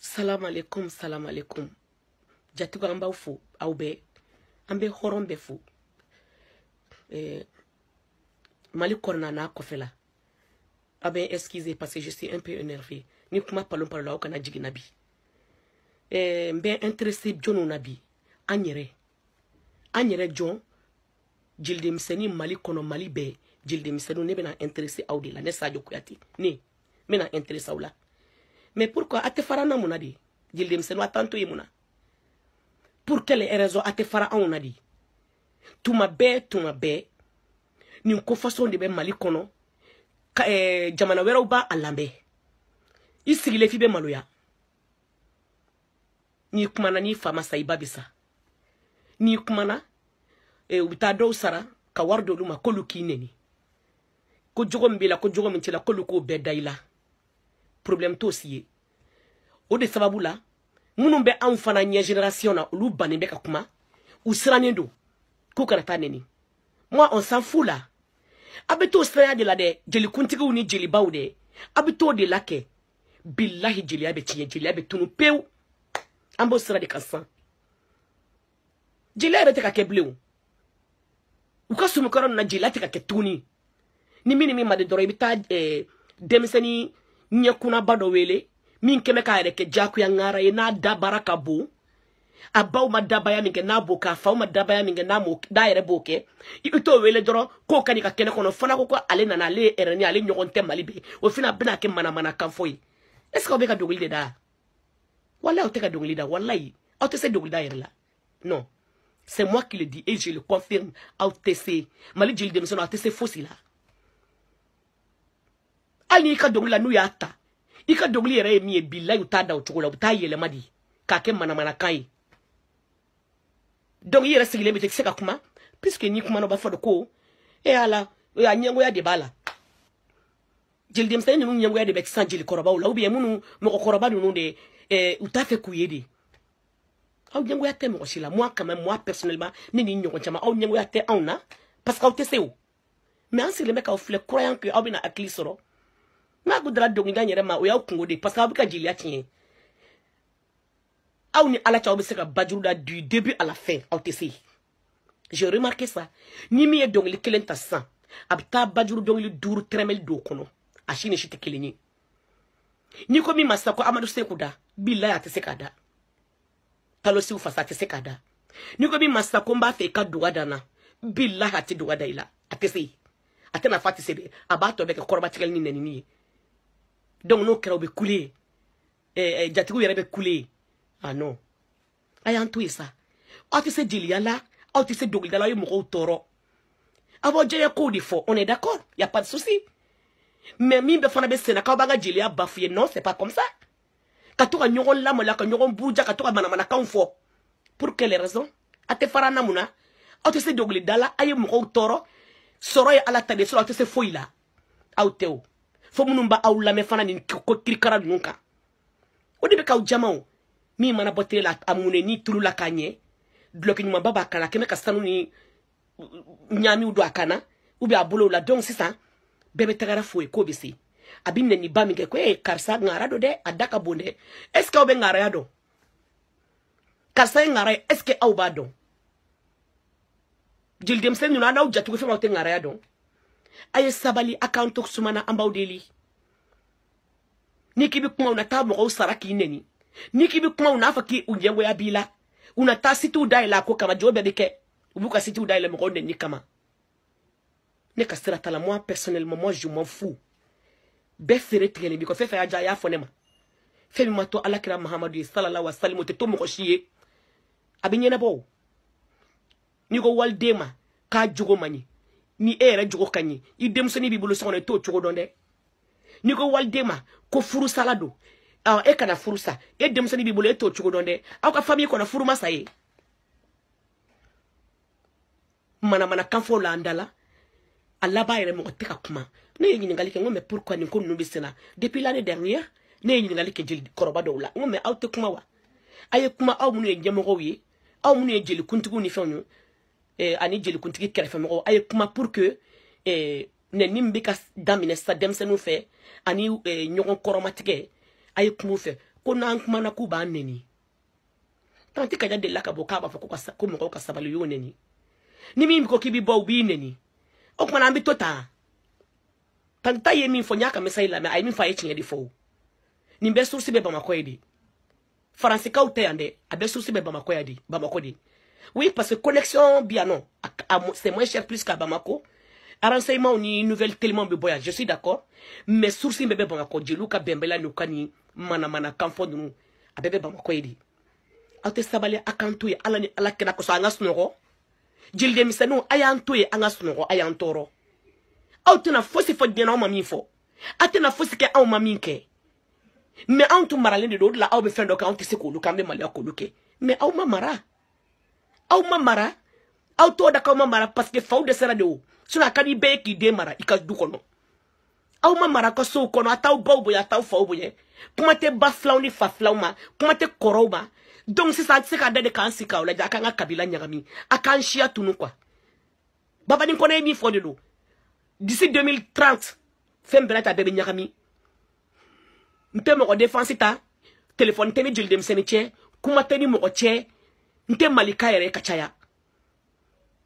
salam alaikum salam alaikum jatigiw an b'aw fo aw bɛɛ an bɛ hɔrɔn bɛɛ fo eh, mali kɔnɔna n'a kɔfɛla aw bɛ excuse parce que je suis un peu énervé ni kuma palon palon la aw kana jigin na bi eh, n bɛ intéressé jɔnw na bi an yɛrɛ an yɛrɛ jɔn jelidemisɛnnin mali kɔnɔ mali bɛɛ jelidemisɛnninw ne bɛna intéressé aw de la ne sajo kuyate ne n bɛna intéressé aw la mais pourquoi a tɛ fara na mun na de jeli denmisɛnninw a t'an to yen mun na pour quelle raison a tɛ fara anw na de tuma bɛɛ tuma bɛɛ nin ko fasɔn de bɛ mali kɔnɔ ka ɛɛ eh, jamana wɛrɛw b'a lamɛn i sigilen f'i bɛ maloya n'i kumana n'i fa ma sa i ba bɛ sa n'i kumana eh, u bɛ taa dɔw sara ka wari d'olu ma k'olu k'i neni ko jogo min b'i la ko jogo min t'i la k'olu k'o bɛɛ da i la. problème t'o si ye o de sababu la minnu bɛ anw fana ɲɛ génération na olu bannen bɛ ka kuma u sirannen don k'u kana taa neni moi on s'en fout la a bɛ t'o siranya de la dɛ jelikuntigiw ni jelibaw dɛ a bɛ t'o de la kɛ bilahi jeliya bɛ tiɲɛ jeliya bɛ tunu pewu an b'o sira de kan sisan jeliya yɛrɛ tɛ ka kɛ bilen o u ka sumukɔrɔ ninnu na jeliya tɛ ka kɛ tuguni ni min ni min ma di dɔrɔn i bɛ taa ɛɛ eh, denmisɛnnin n ye kunnaba dɔ wele min kɛmɛ k'a yɛrɛ kɛ jakuya ŋara ye n'a dabara ka bon a baw ma dabaya min kɛ n'a b'o kɛ a faw ma dabaya min kɛ n'a yɛrɛ b'o kɛ i t'o wele dɔrɔn k'o ka n'i ka kɛnɛ kɔnɔ fana ko ko ale nana ale ye ɛrɛni ale ɲɔgɔn tɛ mali bɛɛ o fana bɛna kɛ manamana kan fɔ ye est ce que aw bɛ ka dogoli de da walayi aw tɛ ka dogoli da walayi aw tɛ se dogoli da yɛrɛ la non c'est moi qui le dis et je le confirme aw tɛ se mali jeli denmisɛnnin aw tɛ se fosi la hali n'i ka dɔnkili la n'u y'a ta i ka dɔnkili yɛrɛ ye min ye bilayi u t'a da o cogo la kai. Dogli yɛlɛma de k'a kɛ manamanakan kuma Piske n'i kuma no bafado ko e ala. E y'a la ya debala. Jilidi b'a la jeli ya debe ɲɛngoya jili koroba ula. jelikɔrɔbaw la ubiyɛn minnu mɔgɔkɔrɔba ninnu de u t'a fɛ k'u ye de aw ɲɛngoya tɛ mɔgɔ si la moi quand même moi personnellement ne ni ɲɔgɔn caman aw ɲɛngoya tɛ anw na parce que aw tɛ se o mais an sigilen bɛ k'aw filɛ croyant que aw bɛna hakili sɔrɔ n'a ko dara dɔnkilida yɛrɛ ma o y'aw kungo de ye parce que aw bɛ ka jeliya tiɲɛ aw ni ala cɛ aw bɛ se ka bajuru da du début à la fin aw tɛ se j'ai remarqué ça ni min ye dɔnkili kelen ta sisan a bɛ taa bajuru dɔnkili duuru tɛrɛmɛli don o kɔnɔ a si ni si tɛ kelen ye n'i ko min ma sisan ko amadu seku da bilayi a tɛ se k'a da kalosiw fasa a tɛ se k'a da n'i ko min ma sisan ko n b'a fɛ i ka doga da n na bilayi a tɛ doga da i la a tɛ se a tɛna fɔ a tɛ se dɛ a b'a tɔ bɛɛ kɛ kɔrɔbatigɛli ni nɛnini ye donc n'o kɛra u bɛ kule eh, eh, jatigiw yɛrɛ bɛ kule ah non a y'an to yen sa aw tɛ se jeliya la aw tɛ se dɔnkilida la aw ye mɔgɔw tɔɔrɔ aw b'aw jɛya kow de fɔ on est d'accord y a pas de souci mais min bɛ fana bɛ senna k'aw b'an ka jeliya bafuye non c'est pas comme ça ka to ka ɲɔgɔn lamaloya ka ɲɔgɔn buruja ka to ka manamanakanw fɔ pour quelle raison a tɛ fara na mun na aw tɛ se dɔnkilida la aw ye mɔgɔw tɔɔrɔ sɔrɔ ye ala ta de sɔrɔ aw tɛ se foyi la aw tɛ o fo minnu b'aw lamɛn fana nin ko kirikara ninnu kan o de bɛ k'aw jama o min mana bɔ tele la a munɛ n'i tulu la k'a ɲɛ dulɔki ɲumanba b'a kan na a kɛmɛ ka sanu ni ɲaamiw don a kan na a bolow la donc sisan bɛɛ bɛ tagara fo ye k'o bɛ se a bɛ nɛniba min kɛ ko ee eh, karisa ŋara don dɛ a da ka bon dɛ est ce que aw bɛ ŋaraya dɔn karisa ye ŋara ye est ce que aw b'a dɔn jeli denmisɛnnin ninnu an n'aw jatigiw fɛn aw tɛ ŋaraya dɔn aye sabali a k'an to sumana an deli ni k'i bɛ kumaw na taa mɔgɔw sara k'i neni ni k'i bɛ kumaw n'a fɔ k'i u ɲɛngoya b'i la u na taa ko kama jobe bɛɛ ubuka situ u le ka sitiw dayɛlɛ kama ne ka sira tala la moi personnellement moi je m'en fous bɛɛ feere tigɛlen b'i kɔ fɛn fɛn y'a diya a y'a fɔ ne ma fɛn min ma to alakira mahamadu ye salala wa salimu tɛ to mɔgɔ si ye a bɛ ɲɛnabɔ o n'i ko waliden k'a jogo man ni e yɛrɛ jogo ka ɲi i denmisɛnnin b'i bolo so kɔnɔ i t'o cogo dɔn dɛ n'i ko waliden ma ko furusala don ɔ e kana furusa e denmisɛnnin b'i bolo e t'o cogo dɔn dɛ aw ka fami kɔnɔ furu ma sa ye manamana kanfɔw la an da la a laban yɛrɛ mɔgɔ tɛ ka kuma ne ye ɲininkali kɛ n ko mɛ pourquoi nin ko ninnu bɛ sen na depuis l'année dernière ne ye ɲininkali kɛ jeli kɔrɔba dɔw la n ko mɛ aw tɛ kuma wa a ye kuma aw minnu ye ɲɛmɔgɔw ye aw minnu ye jelikuntigiw ni fɛnw ye Eh, ani jelikuntigi kɛrɛfɛmɔgɔw a ye kuma pour que eh, nɛni min bɛ ka daminɛ sisan denmisɛnninw fɛ ani eh, ɲɔgɔn kɔrɔmatigɛ a ye kuma u fɛ ko n'an kumana k'u b'an nɛni tanti kaja delila ka bɔ k'a b'a fɔ ko mɔgɔw ka sabali y'o nɛni ni min ko k'i bi bɔ u b'i nɛni o kumana an bɛ to tan tanti ta ye min fɔ n y'a ka misali lamɛn a ye min fɔ a ye tiɲɛ de fɔ o nin bɛɛ surusi bɛ bamakɔ ye de faransikanw tɛ yan dɛ a bɛɛ surusi bɛ bamakɔ yan de bamakɔ de Oui, parce que connexion bien non. C'est moins cher plus qu'à Bamako. Renseignement ni nouvelle tellement de voyage, je suis d'accord. Mais source bébé Bamako, Djelouka Bembela Nukani, Mana Mana Kamfo nous. A bébé Bamako Edi. A te sabale akantou ye, ala ni ala kena koso anga sunoro. Djelide misanou, ayantou ye anga sunoro, ayantoro. Aw tena fosi fo dena ou mamin fo. A tena fosi ke ou mamin ke. Mais an tou maralen de l'autre la, aw be fendo ka an te se koulou, kambe malia koulou ke. Mais aw ma mara. aw ma mara aw tɔgɔ da k'aw ma mara paseke faw dɛsɛra de o sinɔ a ka di bɛɛ ye k'i den mara i ka du kɔnɔ aw ma mara ka sow kɔnɔ a t'aw baw bonya a t'aw faw bonya kuma tɛ ba filaw ni fa filaw ma kuma tɛ kɔrɔw ma donc sisan an tɛ se k'a da de k'an sigi k'aw lajɛ a k'an ka kabila ɲagami a k'an siya tunu kuwa babani kɔnɔ ye min fɔ de don d'ici 2030 fɛn bɛɛ la ta bɛɛ bɛ ɲagami n tɛ mɔgɔ défense ta téléphone tɛ ni joli denmisɛnnin cɛ kuma tɛ ni mɔgɔ cɛ n tɛ malika yɛrɛ ka caya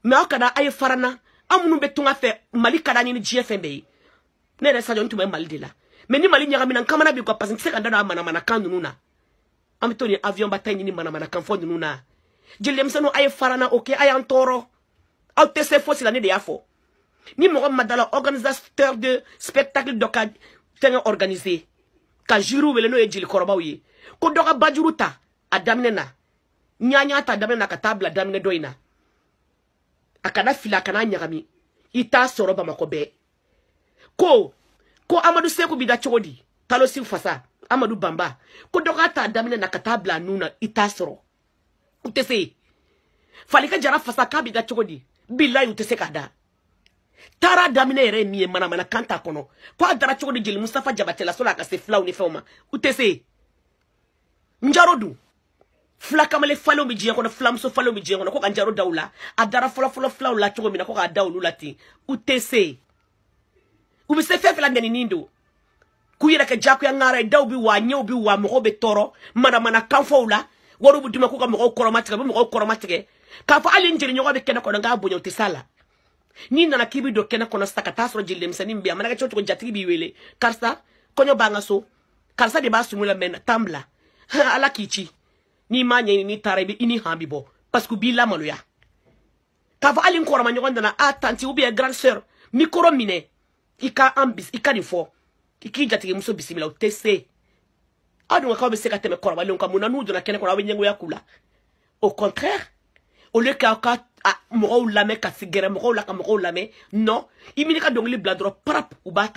mɛ aw kana a ye farana an minnu bɛ tunga fɛ mali ka d'an ye ni diɲɛ fɛn bɛɛ ye ne yɛrɛ sajɔ n tun bɛ mali de la mɛ ni mali ɲagamina n kamana b'i kɔ parce que n tɛ se ka n da don a manamanakan ninnu na an bɛ to nin avion ba ta in ɲini manamanakan fɔ ninnu na jelimisɛnninw a ye farana o kɛ a y'an tɔɔrɔ aw tɛ se fosi la ne de y'a fɔ ni mɔgɔ min ma da la organisateur de spectacle dɔ ka fɛngɛ organiser ka juriw wele n'o ye jelikɔrɔbaw ye ko dɔ ka bajuru ta a daminɛ na nyanya ta dame na katabla dame ne doina akana fila kana nyagami ita soro ba makobe ko ko amadu seku bida chodi talo si fasa amadu bamba ko dɔ ka t'a daminɛ na katabla nuna ita soro utese falika jara fasa k'a bida chodi billahi utese kada tara tɛ se k'a da mana daminɛ yɛrɛ ye ko a dara cogo di jeli musafa jabatɛlaso la ka se filaw ni fɛnw ma u fula kamalen falen bɛ diɲɛ kɔnɔ filamuso falen bɛ diɲɛ kɔnɔ ko ka n jaro da u la a dara fɔlɔfɔlɔ filaw la cogo min na ko k'a da olu la ten u tɛ se u bɛ se fɛn fɛn la nɛninin don k'u yɛrɛ kɛ jagoya ŋara ye daw bɛ wa ɲɛw bɛ wa mɔgɔw bɛ tɔɔrɔ manamana kanfɔw la wariw bɛ d'u ma k'u ka mɔgɔw kɔrɔmatigɛ u bɛ mɔgɔw kɔrɔmatigɛ k'a fɔ hali n jeliɲɔgɔn be kɛnɛ kɔnɔ n k'a bonya u tɛ s'a la n'i nana k'i bɛ don kɛnɛ kɔnɔ sisan ka taa sɔrɔ jeli denmisɛnnin bɛ yen a mana kɛ cogo cogo jatigi b'i wele karisa kɔɲɔ b'an ka so karisa de b'a sungun la mɛ tan bila ala k'i ci n'i m'a ɲɛɲini n'i taara i bɛ i bi bɔ parce que u b'i lamaloya k'a fɔ hali n kɔrɔma ɲɔgɔn atanti a tanti ou bien grande sœur mikoro mine ika ambis ika ni fo ka nin fɔ i k'i bisimila o tɛ se aw dun ka k'aw bɛ se ka tɛmɛ kɔrɔbalenw kan munna n'u donna kɛnɛ kɔnɔ aw bɛ ɲɛngoya k'u la au contraire au lieu ka ka mɔgɔw lamɛn ka gɛrɛ mɔgɔw la ka mɔgɔw lamɛn non i m'i ka dɔnkili bila dɔrɔn parap u b'a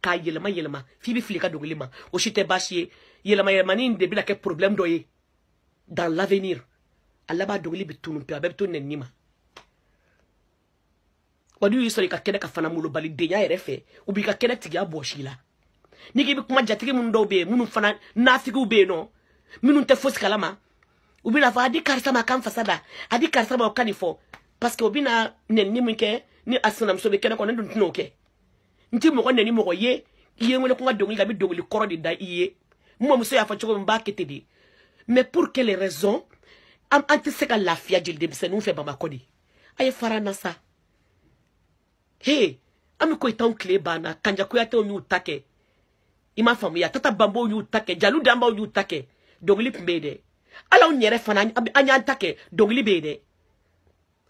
k'a yɛlɛma yɛlɛma f'i bɛ fili i ka dɔnkili ma o si tɛ baasi ye ni yɛlɛmani in de bɛna problème dɔ dans l'avenir ala b'a dogili bi tunu pewu a bɛɛ bɛ to nɛni ma wa n'u y'i sɔrɔ i ka kɛnɛ ka fana molobali denya yɛrɛ fɛ u b'i ka kɛnɛ tigiya bɔsi la n'i k'i bɛ kuma jatigi minnu dɔw bɛ yen minnu fana nafigiw bɛ yen nɔ minnu tɛ fosi kalama u bɛna fɔ a di karisa ma a ka n fasa da a di karisa ma o ka nin fɔ parce que u bɛna nɛni min kɛ ni a sinamuso bɛ kɛnɛ kɔnɔ ne dun tɛn'o kɛ n ti mɔgɔ nɛni mɔgɔ ye i ye n wele ko n ka dɔnkili da n bɛ dɔnkili kɔrɔ de da i ye n mɔmuso y'a fɔ cogo min n b'a kɛ ten de mais pour quelle raison an tɛ se ka lafiya jeli denmisɛnninw fɛ bamakɔ de a ye fara na sa he an be koyitanw tile banna kanjakuyatew y'u ta kɛ i m'a faamuya tata banbow y'u ta kɛ jalu danbaw y'u ta kɛ dɔngili kun be ala anw yɛrɛ fana an y'an ta kɛ dɔngili be yen dɛ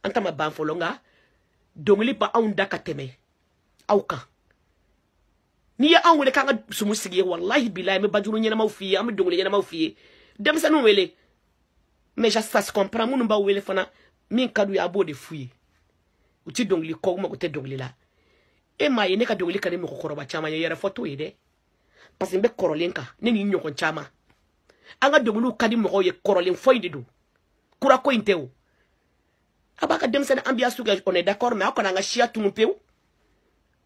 an ta ma ban fɔlɔ nka dɔngili ba anw teme ka tɛmɛ kan n'i ye anw wele kanga ka sumu sigi ye walahi bilayi an be bajuru ɲɛnamaw f'i ye an be dɔngili ɲɛnamaw f'i ye denmisɛnninw wele mais jasasi comprend minnu b'a wele fana min ka d'u ye a b'o de f'u ye u ti dɔnkili kɔ u mago tɛ dɔnkili la e m'a ye ne ka dɔnkili ka di mɔgɔkɔrɔba caman ye yɛrɛ fɔ t'o ye dɛ parce que n bɛ kɔrɔlen kan ne n'i ɲɔgɔn caman an ka dɔnkiliw ka di mɔgɔw ye kɔrɔlen foyi de don kurako in tɛ o a b'a ka denmisɛnnin an b'a su kɛ on est d'accord mais aw kana an ka siya tunu pewu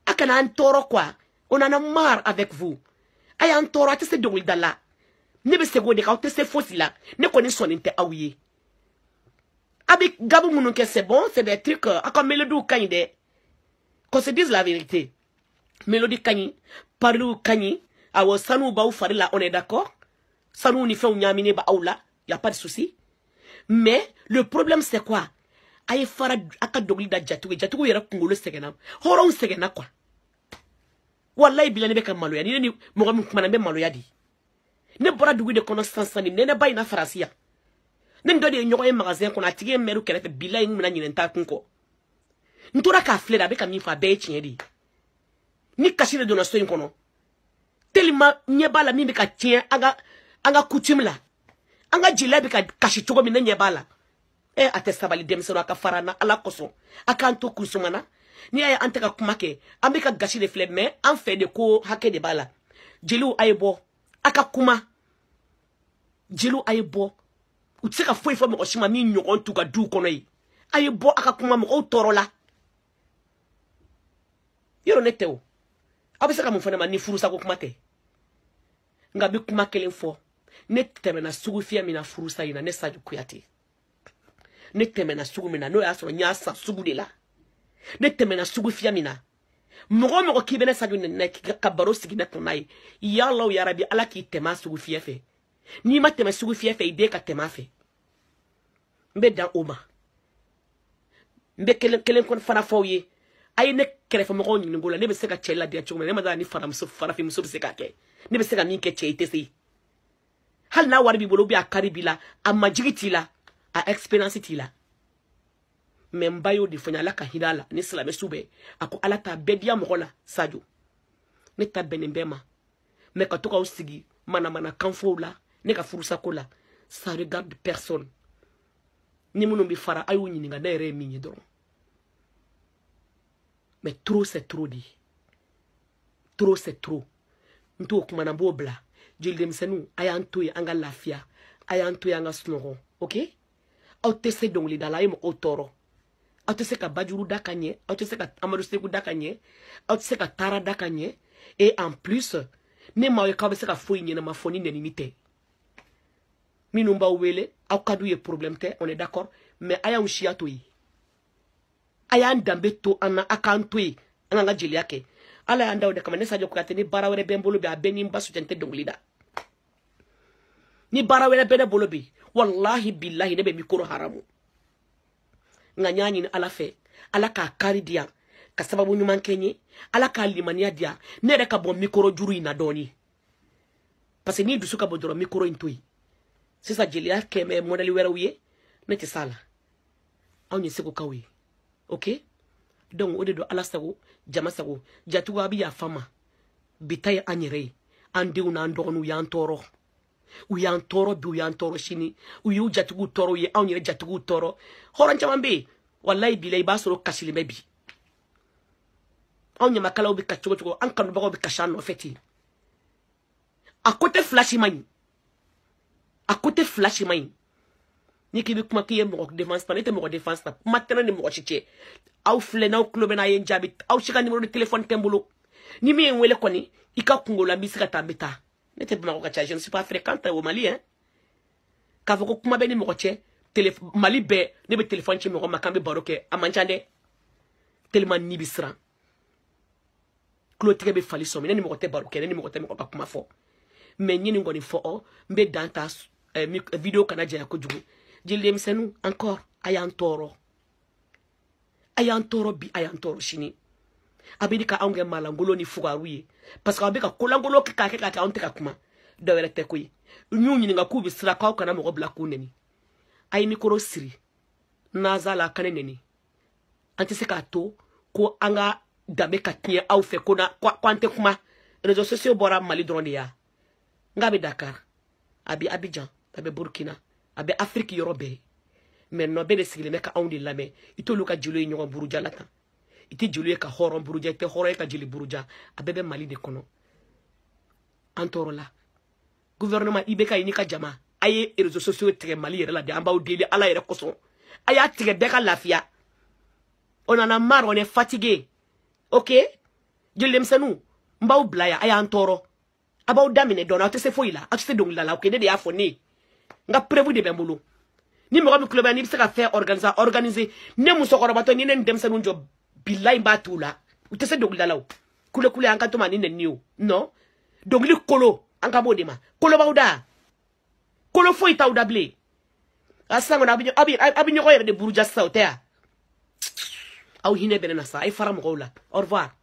a kana an tɔɔrɔ quoi on en a marre avec vous a y'an tɔɔrɔ a tɛ se dɔnkilida la ne me se gode de kan se fosi ne kɔni son awiye Abi, gabou aw c'est bon c'est des trucs aw quand mélodies ka ko qu'on se dise la vérité mélodie kany ɲi parliw awo ou sanu b'aw farila on est d'accord Sanou ni fɛnw ɲaaminen b'aw la y a pas de souci mais le problème c'est quoi a ye fara a da jatigiw ye jatigiw yɛrɛ kunkolo sɛgɛnna hɔrɔnw sɛgɛnna quoi wallahi bila ne bɛ ka maloya ni ni mɔgɔ min kumana maloya di. ne bɔra dugu de kɔnɔ sisan ne ne nɛnɛba in na farasi ne ni dɔ de ye ɲɔgɔn ye magasin kɔnɔ a tigi ye mɛriw kɛrɛfɛ bila in mina ɲinɛ n t'a kun kɔ n tora k'a filɛ de a bɛ ka min fɔ a bɛɛ ye tiɲɛ de ye ni kasi de donna so in kɔnɔ telima ɲɛ b'a la min bɛ ka tiɲɛ an ka an ka kutumi la an ka jeliya bɛ ka kasi cogo min ne ɲɛ b'a la ɛ a tɛ sabali denmisɛnw a ka fara an na ala kosɔn a k'an to kunsumana n'i y'a ye an tɛ ka kuma kɛ an bɛ ka gasi de filɛ mɛ an fɛ de ko hakɛ de b'a la jeliw a ye bɔ a ka kuma jeliw a ye bɔ u tɛ se ka foyi fɔ mɔgɔ si ma min ɲɔgɔn t'u ka duw kɔnɔ ye a ye bɔ a ka kuma mɔgɔw tɔɔrɔ la yɔrɔ ne tɛ o aw bɛ se ka mun fana ma ni furusago kuma tɛ nka n bɛ kuma kelen fɔ ne tɛmɛna sugu fiyɛ min na furusa in na ne saju kuyate ne tɛmɛna sugu min na n'o y'a sɔrɔ n y'a san sugu de la ne tɛmɛna sugu fiyɛ min na mɔgɔ mɔgɔ k'i bɛ ne sago nɛnɛ na k'i ka baro sigi ne kunna ye yalaw yarabi ala k'i tɛmɛ a sugu fiyɛ fɛ n'i ma tɛmɛ sugu fiyɛ fɛ i den ka tɛmɛ a fɛ n bɛ dan o ma n bɛ kelen kelen fana fɔ aw ye a ye ne kɛrɛfɛmɔgɔw ɲininko la ne bɛ se ka cɛ ladiya cogo min na ne ma dala ni faramuso farafinmuso bɛ se ka kɛ ne bɛ se ka min kɛ cɛ i tɛ se hali n'a wari b'i bolo ou bien a kari b'i la a majigi t'i la a expérience t'i la mɛ n ba y'o de fɔ n ye ala ka hinɛ a la ni silamɛsiw bɛɛ a ko ala t'a bɛɛ diya mɔgɔ la sajo ne ta bɛnnen bɛɛ ma mɛ ka to k'aw sigi manamanakan fɔw la ne ka furusako la ça regarde personne ni minnu bɛ fara a y'u ɲininka ne yɛrɛ ye min ye dɔrɔn mɛ trop c'est trop de trop c'est trop n t'o kumana n b'o bila jeli denmisɛnninw a y'an to yen an ka lafiya a y'an to yen an ka sunɔgɔ ok aw tɛ se dɔnkilidala a ye mɔgɔw tɔɔrɔ aw tɛ se ka bajuru da ka ɲɛ aw tɛ se ka amadu segu da ka ɲɛ aw tɛ se ka taara da ka ɲɛ et en plus ne m'aw ye k'aw bɛ se ka foyi ɲɛnama fɔ ni nɛnini tɛ minnu b'aw wele aw ka d'u ye problème tɛ on est d'accord mais a y'anw siya to yen a y'an danbe to an na a k'an to yen an k'an ka jeliya kɛ ala y'an da o de kama ne sajɔ kuyate ni baara wɛrɛ bɛ n bolo bi a bɛɛ ni n ba sutɛ n tɛ dɔnkili da ni baara wɛrɛ bɛ ne bolo bi walahi bilahi ne bɛ mikoro haramu nga n y'a ɲini ala fɛ ala k'a kari di yan ka sababu ɲuman kɛ n ye ala k'a limaniya di ne yɛrɛ ka bɔ mikoro juru in na dɔɔni parce que n'i dusu ka bɔ dɔrɔn mikoro in to yen sisan jeliya kɛmɛ mɔdɛli wɛrɛw ye ne tɛ s'a la anw ye segukaw ye ok donc o de don ala sago jama sago jatigiw a bɛ yafa ma bi ta ye an yɛrɛ ye an denw n'an dɔgɔninw y'an tɔɔrɔ u y'an tɔɔrɔ bi u y'an tɔɔrɔ sini u y'u jatigiw tɔɔrɔ u ye anw yɛrɛ jatigiw tɔɔrɔ hɔrɔn caman bɛ yen walayi bi la i b'a sɔrɔ kasilen bɛ bi anw ɲamakalaw bɛ kasi cogo cogo an kanubagaw bɛ kasi an nɔfɛ ten a ko tɛ fila si ma ɲi a ko tɛ fila si ma ɲi ni k'i bɛ kuma k'i ye mɔgɔ défense ta ne tɛ mɔgɔ défense ta kuma tɛ ne ni mɔgɔ si cɛ aw filɛ n'aw tulo bɛ n'a ye n jaabi aw si ka numéro de téléphone tɛ n bolo ni min ye n wele kɔni i ka kungo la n bɛ se ka taa n bɛ taa ne tɛ bamakɔ ka ca je ne suis pas fréquente au mali hein k'a e fɔ oh, eh, eh, ko kuma bɛ ni mɔgɔ cɛ mali bɛɛ ne bɛ telefɔni ci mɔgɔ ma k'an bɛ baro kɛ a man ca dɛ tellement ni bɛ siran tulotigɛ bɛ fali sɔmi ne ni mɔgɔ tɛ baro kɛ ne ni mɔgɔ tɛ mɔgɔ ka kuma fɔ mɛ n ye nin kɔni fɔ ɔ n bɛ dan ta video kana janya kojugu jeli denmisɛnninw encore a y'an tɔɔrɔ a y'an tɔɔrɔ bi a y'an tɔɔrɔ sini a bɛ di ka anw kɛ maalankolon ni fugaru ye parce que a bɛ ka kolankolon kɛ k'a kɛ k'a kɛ anw tɛ ka kuma dɔ wɛrɛ tɛ koyi n y'u ɲininka k'u bɛ siran k'aw kana mɔgɔ bila k'u nɛni a ye mikoro siri naza la kanɛ nɛni an tɛ se k'a to ko an ka danbe ka tiɲɛ aw fɛ ko na ko an tɛ kuma réseaux sociaux bɔra mali dɔrɔn de ya n k'a bɛ dakar a bɛ abidjan a bɛ burkina a bɛ afiriki yɔrɔ bɛɛ mɛ nɔ bɛɛ de sigilen bɛ ka anw de lamɛn i t'olu ka jeliw ye ɲɔgɔn burujala tan i tɛ ye ka hɔrɔn buruja i tɛ hɔrɔn ye ka jeli buruja a bɛɛ bɛ mali de kɔnɔ an tɔɔrɔla guvɛrɛnɛma i bɛ ka ɲini ka jama a ye rezo sociaux tigɛ mali yɛrɛ la de an b'aw deli ala yɛrɛ kosɔn a y'a tigɛ bɛɛ ka lafiya on en a marre on est fatigué ok jeli denmisɛnninw n b'aw bila yan a y'an tɔɔrɔ a b'aw daminɛ dɔɔni aw tɛ se foyi la aw tɛ se dɔnkilida la ok ne de y'a fɔ ne ye n ka preuve de bɛ n bolo ni mɔgɔ min tulo bɛ yan n'i bɛ se ka fɛn organiser organiser ne musokɔrɔbatɔ ni ne ni denmisɛnninw jɔ bilayi n b'a t'u la u tɛ se dɔnkilidalaw kulekule an ka to ma o nɔ dɔnkili kolo an ka b'o de ma kolobaw da kolo foyi t'aw da bilen a sisan kɔni aw bɛ aw bɛ ɲɔgɔn yɛrɛ de buruja sisan o tɛ yan aw hinɛ bɛ ne na sa a ye fara mɔgɔw la au revoir.